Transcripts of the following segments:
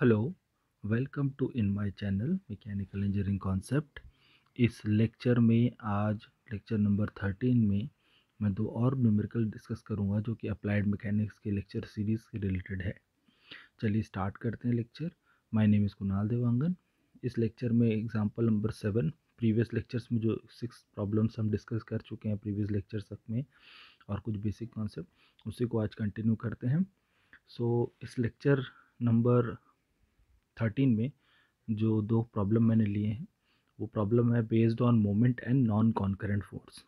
hello welcome to in my channel mechanical engineering concept इस lecture में आज lecture number thirteen में मैं दो और न्यूमेरिकल डिस्कस करूंगा जो कि अप्लाइड मैकेनिक्स के लेक्चर सीरीज़ के रिलेटेड है चलिए स्टार्ट करते हैं lecture my name is Kunal Dewangan इस लेक्चर में example number seven previous lectures में जो सिक्स प्रॉब्लम्स हम डिस्कस कर चुके हैं प्रीवियस लेक्चर तक में और कुछ बेसिक कॉन्सेप्ट उसी को आज कंटिन्यू करते हैं सो so, इस लेक्चर नंबर थर्टीन में जो दो प्रॉब्लम मैंने लिए हैं वो प्रॉब्लम है based on moment and non concurrent force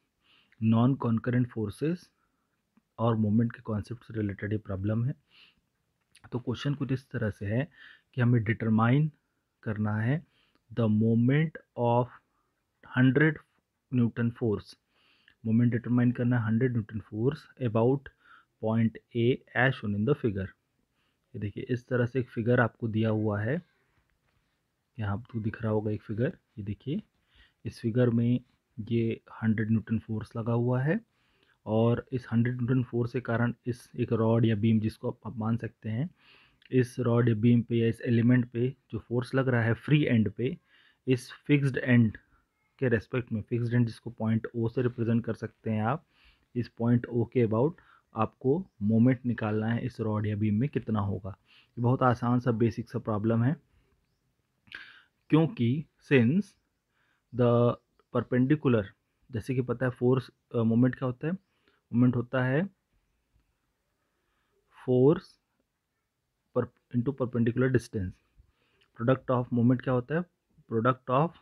non concurrent forces और मोमेंट के कॉन्सेप्ट से रिलेटेड ये प्रॉब्लम है तो क्वेश्चन कुछ इस तरह से है कि हमें डिटरमाइन करना है the moment of hundred newton force moment determine करना है hundred newton force about point A as shown in the figure ये देखिए इस तरह से एक फिगर आपको दिया हुआ है यहाँ आपको तो दिख रहा होगा एक फिगर ये देखिए इस फिगर में ये हंड्रेड न्यूटन फोर्स लगा हुआ है और इस हंड्रेड न्यूटन फोर्स के कारण इस एक रॉड या बीम जिसको आप मान सकते हैं इस रॉड या बीम पे या इस एलिमेंट पे जो फोर्स लग रहा है फ्री एंड पे इस फिक्स्ड एंड के रेस्पेक्ट में फिक्स्ड एंड जिसको पॉइंट ओ से रिप्रेजेंट कर सकते हैं आप इस पॉइंट ओ के अबाउट आपको मोमेंट निकालना है इस रॉड या बीम में कितना होगा ये बहुत आसान सा बेसिक सा प्रॉब्लम है क्योंकि सिंस द परपेंडिकुलर जैसे कि पता है फोर्स मोमेंट क्या होता है मोमेंट होता है फोर्स पर into perpendicular distance product of moment क्या होता है product of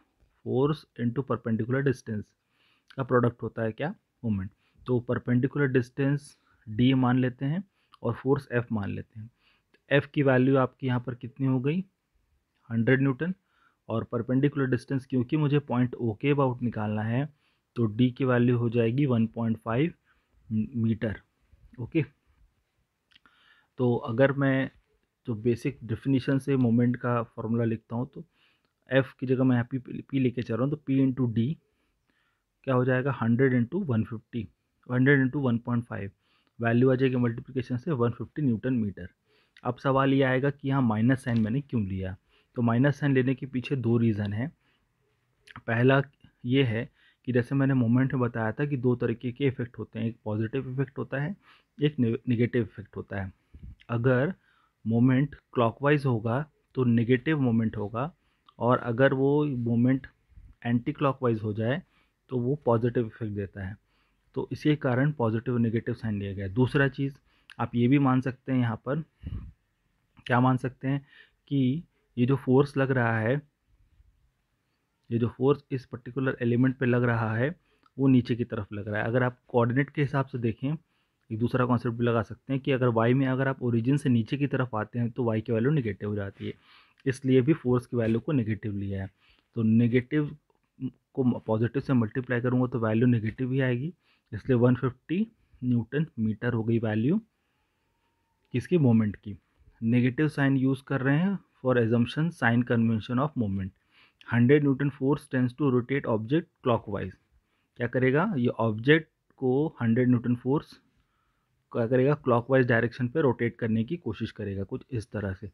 force into perpendicular distance का प्रोडक्ट होता है क्या मोमेंट तो परपेंडिकुलर डिस्टेंस डी मान लेते हैं और फोर्स एफ मान लेते हैं तो एफ़ की वैल्यू आपकी यहाँ पर कितनी हो गई हंड्रेड न्यूटन और परपेंडिकुलर डिस्टेंस क्योंकि मुझे पॉइंट ओ के अबाउट निकालना है तो डी की वैल्यू हो जाएगी one point five metre okay तो अगर मैं जो बेसिक डिफिनीशन से मोमेंट का फॉर्मूला लिखता हूँ तो एफ़ की जगह मैं यहाँ पी पी लेके चल रहा हूँ तो पी इंटू डी क्या हो जाएगा hundred into one fifty hundred into one point five value आ जाएगी मल्टीप्लिकेशन से वन फिफ्टी न्यूटन मीटर अब सवाल ये आएगा कि यहाँ माइनस साइन मैंने क्यों लिया तो माइनस साइन लेने के पीछे दो रीज़न है पहला ये है कि जैसे मैंने मोमेंट में बताया था कि दो तरीके के इफ़ेक्ट होते हैं एक पॉजिटिव इफेक्ट होता है एक नेगेटिव इफेक्ट होता है अगर मोमेंट क्लॉकवाइज होगा तो नेगेटिव मोमेंट होगा और अगर वो मोमेंट एंटी क्लॉकवाइज हो जाए तो वो पॉजिटिव इफेक्ट देता है तो इसी कारण पॉजिटिव नेगेटिव साइन लिया गया दूसरा चीज़ आप ये भी मान सकते हैं यहाँ पर क्या मान सकते हैं कि ये जो फोर्स लग रहा है ये जो फोर्स इस पर्टिकुलर एलिमेंट पे लग रहा है वो नीचे की तरफ लग रहा है अगर आप कोऑर्डिनेट के हिसाब से देखें एक दूसरा कॉन्सेप्ट भी लगा सकते हैं कि अगर वाई में अगर आप ओरिजिन से नीचे की तरफ आते हैं तो वाई की वैल्यू निगेटिव हो जाती है इसलिए भी फोर्स की वैल्यू को निगेटिव लिया है तो निगेटिव को पॉजिटिव से मल्टीप्लाई करूँगा तो वैल्यू निगेटिव ही आएगी इसलिए 150 न्यूटन मीटर हो गई वैल्यू किसकी मोमेंट की नेगेटिव साइन यूज़ कर रहे हैं for assumption sign convention of moment 100 newton force tends to rotate object clockwise क्या करेगा ये ऑब्जेक्ट को 100 न्यूटन फोर्स क्या करेगा क्लॉकवाइज डायरेक्शन पर रोटेट करने की कोशिश करेगा कुछ इस तरह से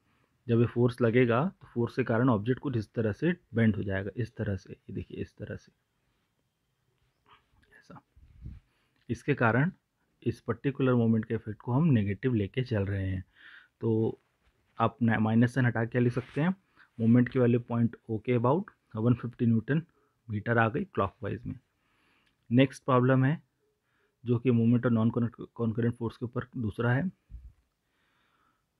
जब ये फोर्स लगेगा तो फोर्स के कारण ऑब्जेक्ट कुछ इस तरह से बेंड हो जाएगा इस तरह से ये देखिए इस तरह से इसके कारण इस पर्टिकुलर मोमेंट के इफेक्ट को हम नेगेटिव लेके चल रहे हैं तो आप माइनस सेन हटा के लिख सकते हैं मोमेंट की value point okay about one fifty newton metre आ गई क्लॉकवाइज में नेक्स्ट प्रॉब्लम है जो कि मोमेंट और नॉन कॉन्करेंट फोर्स के ऊपर दूसरा है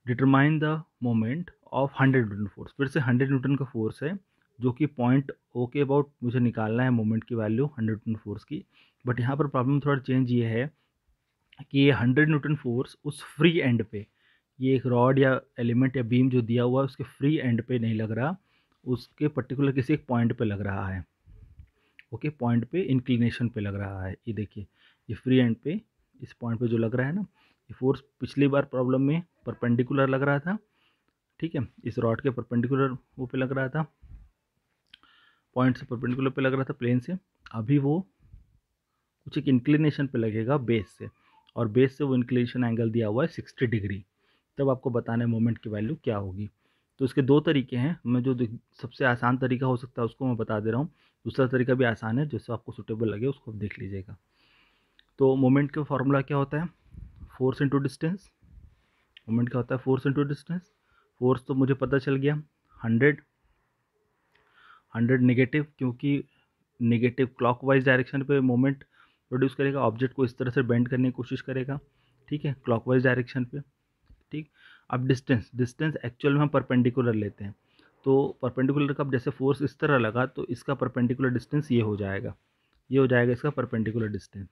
determine the moment of hundred newton force फिर से हंड्रेड न्यूटन का फोर्स है जो कि पॉइंट ओके अबाउट मुझे निकालना है मोमेंट की वैल्यू हंड्रेड न्यूटन फोर्स की बट यहाँ पर प्रॉब्लम थोड़ा चेंज ये है कि ये हंड्रेड न्यूटन फोर्स उस फ्री एंड पे ये एक रॉड या एलिमेंट या बीम जो दिया हुआ है उसके फ्री एंड पे नहीं लग रहा उसके पर्टिकुलर किसी एक पॉइंट पे लग रहा है ओके पॉइंट पे इंक्लिनेशन पे लग रहा है ये देखिए ये फ्री एंड पे इस पॉइंट पे जो लग रहा है ना ये फोर्स पिछली बार प्रॉब्लम में परपेंडिकुलर लग रहा था ठीक है इस रॉड के परपेंडिकुलर वो पे लग रहा था पॉइंट से परपेंडिकुलर पे लग रहा था प्लेन से अभी वो कुछ एक इंक्लिनेशन पे लगेगा बेस से और बेस से वो इंक्लिनेशन एंगल दिया हुआ है सिक्सटी डिग्री तब आपको बताना है मोमेंट की वैल्यू क्या होगी तो इसके दो तरीके हैं मैं जो सबसे आसान तरीका हो सकता है उसको मैं बता दे रहा हूँ दूसरा तरीका भी आसान है जिससे आपको सुटेबल लगे उसको आप देख लीजिएगा तो मोमेंट का फार्मूला क्या होता है फोर्स इंटू डिस्टेंस मोमेंट क्या होता है फोर्स इंटू डिस्टेंस फोर्स तो मुझे पता चल गया हंड्रेड हंड्रेड नेगेटिव क्योंकि नेगेटिव क्लॉकवाइज डायरेक्शन पे मोमेंट प्रोड्यूस करेगा ऑब्जेक्ट को इस तरह से बेंड करने की कोशिश करेगा ठीक है क्लॉकवाइज डायरेक्शन पे ठीक अब डिस्टेंस डिस्टेंस एक्चुअल में हम परपेंडिकुलर लेते हैं तो परपेंडिकुलर का जैसे फोर्स इस तरह लगा तो इसका परपेंडिकुलर डिस्टेंस ये हो जाएगा ये हो जाएगा इसका परपेंडिकुलर डिस्टेंस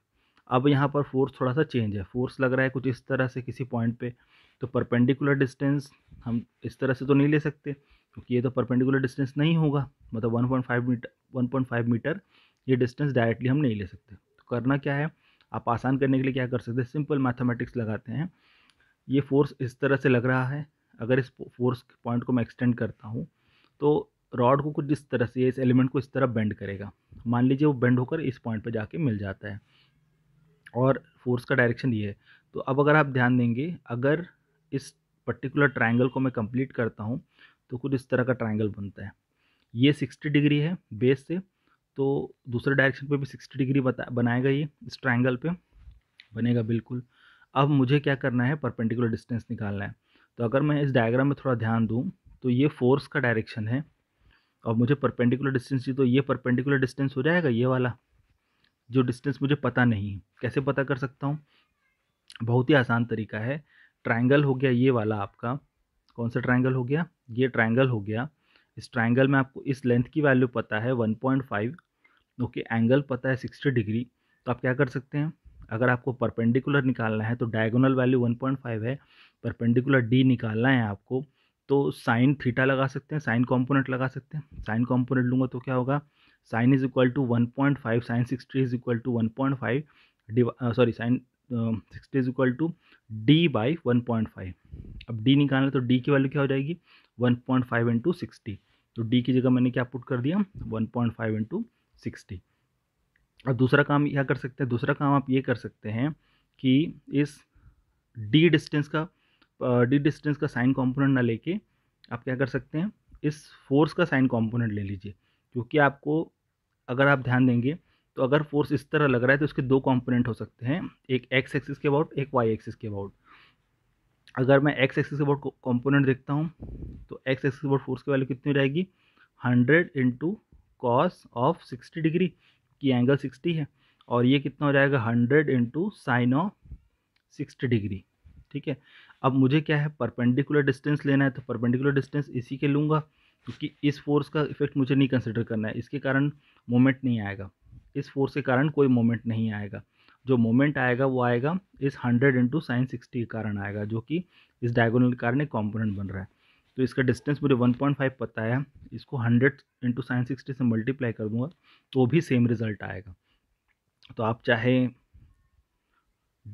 अब यहाँ पर फोर्स थोड़ा सा चेंज है फोर्स लग रहा है कुछ इस तरह से किसी पॉइंट पे तो परपेंडिकुलर डिस्टेंस हम इस तरह से तो नहीं ले सकते क्योंकि ये तो परपेंडिकुलर डिस्टेंस नहीं होगा मतलब वन मीटर वन मीटर ये डिस्टेंस डायरेक्टली हम नहीं ले सकते करना क्या है आप आसान करने के लिए क्या कर सकते हैं सिंपल मैथमेटिक्स लगाते हैं ये फोर्स इस तरह से लग रहा है अगर इस फोर्स पॉइंट को मैं एक्सटेंड करता हूँ तो रॉड को कुछ इस तरह से इस एलिमेंट को इस तरह बेंड करेगा मान लीजिए वो बेंड होकर इस पॉइंट पर जाके मिल जाता है और फोर्स का डायरेक्शन ये है तो अब अगर आप ध्यान देंगे अगर इस पर्टिकुलर ट्रायंगल को मैं कंप्लीट करता हूँ तो कुछ इस तरह का ट्रायंगल बनता है ये सिक्सटी डिग्री है बेस से तो दूसरे डायरेक्शन पे भी सिक्सटी डिग्री बता बनाएगा ये इस ट्राइंगल पे बनेगा बिल्कुल अब मुझे क्या करना है परपेंडिकुलर डिस्टेंस निकालना है तो अगर मैं इस डायग्राम में थोड़ा ध्यान दूँ तो ये फोर्स का डायरेक्शन है और मुझे परपेंडिकुलर डिस्टेंस चाहिए तो ये परपेंडिकुलर डिस्टेंस हो जाएगा ये वाला जो डिस्टेंस मुझे पता नहीं है कैसे पता कर सकता हूँ बहुत ही आसान तरीका है ट्राइंगल हो गया ये वाला आपका कौन सा ट्राइंगल हो गया ये ट्राइंगल हो गया इस ट्राइंगल में आपको इस लेंथ की वैल्यू पता है 1.5 ओके okay, एंगल पता है सिक्सटी डिग्री तो आप क्या कर सकते हैं अगर आपको परपेंडिकुलर निकालना है तो diagonal value one point five है परपेंडिकुलर डी निकालना है आपको तो साइन थीटा लगा सकते हैं साइन कॉम्पोनेंट लगा सकते हैं साइन कॉम्पोनेंट लूँगा तो क्या होगा sine is equal to one point five sine sixty is equal to one point five sorry sine sixty is equal to D by one point five अब डी निकालना तो डी की वैल्यू क्या हो जाएगी one point five into sixty तो D की जगह मैंने क्या पुट कर दिया one point five into sixty और दूसरा काम यह कर सकते हैं दूसरा काम आप ये कर सकते हैं कि इस डी डिस्टेंस का डी डिस्टेंस का साइन कंपोनेंट ना लेके आप क्या कर सकते हैं इस फोर्स का साइन कंपोनेंट ले लीजिए क्योंकि आपको अगर आप ध्यान देंगे तो अगर फोर्स इस तरह लग रहा है तो उसके दो कंपोनेंट हो सकते हैं एक एक्स एक्सिस के अबाउट एक वाई एक्सिस के अबाउट अगर मैं एक्स एक्सिस के अबाउट कॉम्पोनेंट देखता हूँ तो एक्स एक्सिस के अबाउट फोर्स की वैल्यू कितनी रहेगी hundred into cos of sixty degree कि एंगल सिक्सटी है और ये कितना हो जाएगा hundred into sine of sixty degree ठीक है अब मुझे क्या है परपेंडिकुलर डिस्टेंस लेना है तो परपेंडिकुलर डिस्टेंस इसी के लूँगा क्योंकि इस फोर्स का इफेक्ट मुझे नहीं कंसिडर करना है इसके कारण मोमेंट नहीं आएगा इस फोर्स के कारण कोई मोमेंट नहीं आएगा जो मोमेंट आएगा वो आएगा इस हंड्रेड इंटू साइन सिक्सटी के कारण आएगा जो कि इस डायगोनल के कारण एक कॉम्पोनेंट बन रहा है तो इसका डिस्टेंस मुझे 1.5 पता है इसको 100 इंटू साइन सिक्सटी से मल्टीप्लाई कर दूंगा तो भी सेम रिजल्ट आएगा तो आप चाहे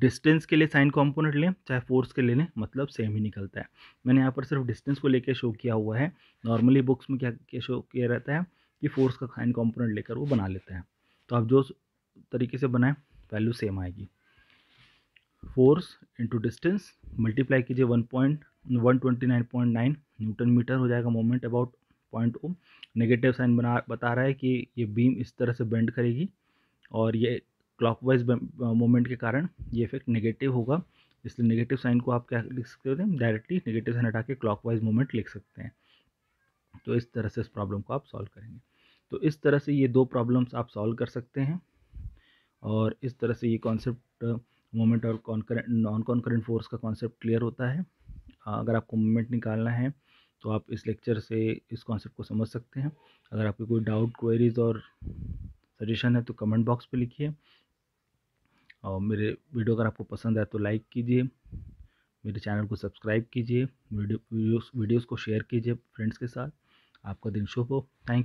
डिस्टेंस के लिए साइन कंपोनेंट लें चाहे फोर्स के लिए लें मतलब सेम ही निकलता है मैंने यहाँ पर सिर्फ डिस्टेंस को लेकर शो किया हुआ है नॉर्मली बुक्स में क्या क्या शो किया रहता है कि फोर्स का साइन कॉम्पोनेंट लेकर वो बना लेते हैं तो आप जो तरीके से बनाएं वैल्यू सेम आएगी फोर्स इंटू डिस्टेंस मल्टीप्लाई कीजिए वन पॉइंट 129.9 न्यूटन मीटर हो जाएगा moment about point O negative sign बना बता रहा है कि ये बीम इस तरह से बेंड करेगी और ये क्लॉकवाइज मोमेंट uh, के कारण ये इफेक्ट नेगेटिव होगा इसलिए नेगेटिव साइन को आप क्या लिख सकते हो डायरेक्टली नेगेटिव साइन हटा के क्लॉकवाइज मोमेंट लिख सकते हैं तो इस तरह से इस प्रॉब्लम को आप सॉल्व करेंगे तो इस तरह से ये दो प्रॉब्लम्स आप सॉल्व कर सकते हैं और इस तरह से ये कॉन्सेप्ट मोमेंट uh, और कॉन्करेंट नॉन कॉन्करेंट फोर्स का कॉन्सेप्ट क्लियर होता है हाँ, अगर आपको मोमेंट निकालना है तो आप इस लेक्चर से इस कॉन्सेप्ट को समझ सकते हैं अगर आपकी कोई डाउट क्वेरीज और सजेशन है तो कमेंट बॉक्स पे लिखिए और मेरे वीडियो अगर आपको पसंद आए तो लाइक कीजिए मेरे चैनल को सब्सक्राइब कीजिए वीडियो वीडियोस को शेयर कीजिए फ्रेंड्स के साथ आपका दिन शुभ हो थैंक यू